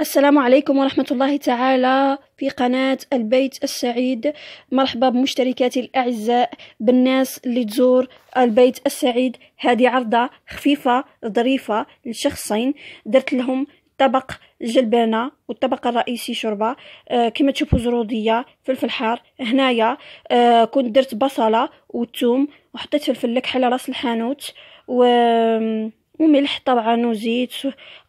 السلام عليكم ورحمة الله تعالى في قناة البيت السعيد مرحبا بمشتركاتي الأعزاء بالناس اللي تزور البيت السعيد هذه عرضة خفيفة ظريفة لشخصين درت لهم طبق الجلبانة والطبق الرئيسي شربة آه كما تشوفوا زرودية فلفل حار هنايا آه كنت درت بصلة والثوم وحطيت فلفل لك على راس الحانوت و وملح طبعا وزيت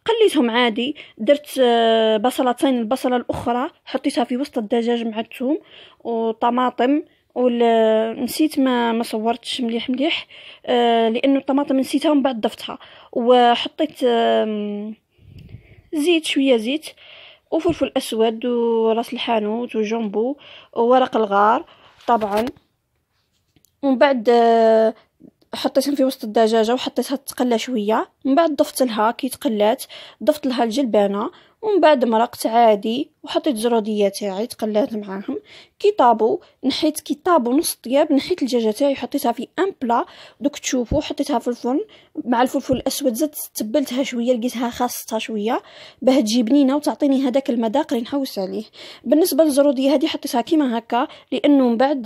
قليتهم عادي درت آه، بصلتين البصله الاخرى حطيتها في وسط الدجاج مع الثوم وطماطم ونسيت ما ما صورتش مليح مليح آه، لانه الطماطم نسيتها ومن بعد ضفتها وحطيت زيت شويه زيت وفلفل اسود وراس الحانوت وجنبو وورق الغار طبعا ومن بعد آه، حطيتهم في وسط الدجاجه وحطيتها تقلى شويه من بعد ضفت لها كي تقلات ضفت لها الجلبانه ومن بعد مرقت عادي وحطيت الزروديه تاعي تقلات معاهم كي طابو نحيت كي طابو نص طياب نحيت الدجاجه تاعي وحطيتها في ان بلا دوك تشوفوا حطيتها في الفرن مع الفلفل الاسود زدت تبلتها شويه لقيتها خاصتها شويه باه تجي بنينه وتعطيني هذاك المذاق اللي نحوس عليه بالنسبه للزروديه هذه حطيتها كيما هكا لانه من بعد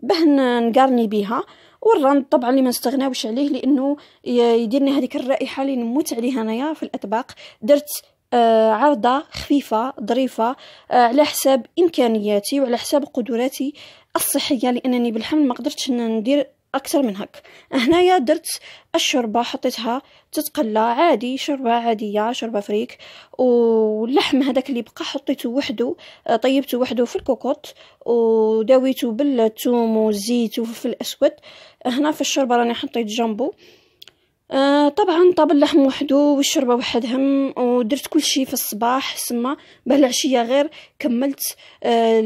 باه نقارني بها والرند طبعا اللي ما نستغناوش عليه لانه يديرنا هذيك الرائحه اللي نموت عليها انايا في الاطباق درت آه عرضة خفيفة ظريفة آه على حساب إمكانياتي وعلى حساب قدراتي الصحية لأنني بالحمل ما قدرتش ندير أكثر من هك هنايا درت الشوربة حطيتها تتقلى عادي شوربة عادية شوربة فريك واللحم هذاك اللي بقى حطيته وحده آه، طيبته وحده في الكوكوط وداويته بالثوم والزيت وفلفل أسود هنا في الشوربة راني حطيت جامبو آه طبعا طاب اللحم وحده والشوربة وحدهم ودرت كل شيء في الصباح ثم باه العشيه غير كملت آه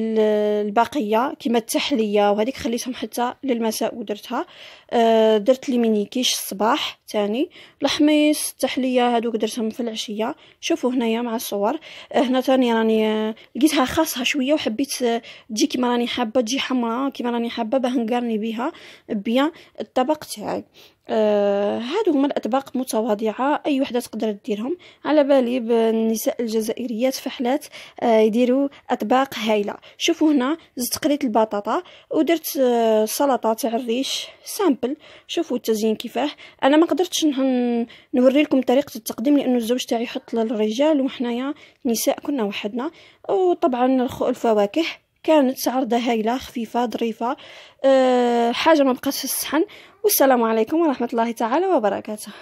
الباقيه كما التحليه وهذيك خليتهم حتى للمساء ودرتها آه درت لي مينيكيش الصباح تاني الحميص التحليه هادو درتهم في العشيه شوفوا هنايا مع الصور آه هنا تاني راني آه، لقيتها خاصها شويه وحبيت آه، تجي كما راني حابه تجي حمراء كما راني حابه باه نقارني بها بيان الطبق تاعي آه هادو هما الاطباق متواضعه اي وحده تقدر ديرهم على بال الغالب النساء الجزائريات فحلات آه، يديروا اطباق هايله شوفوا هنا زدت قليت البطاطا ودرت آه، سلطه تاع الريش سامبل شوفوا التزيين كيفاه انا ما قدرتش نوري لكم طريقه التقديم لانه الزوج تاعي يحط للرجال وحنايا نساء كنا وحدنا وطبعا الفواكه كانت عرضة هايلة خفيفة ظريفة أه حاجة ما بقاش في الصحن والسلام عليكم ورحمة الله تعالى وبركاته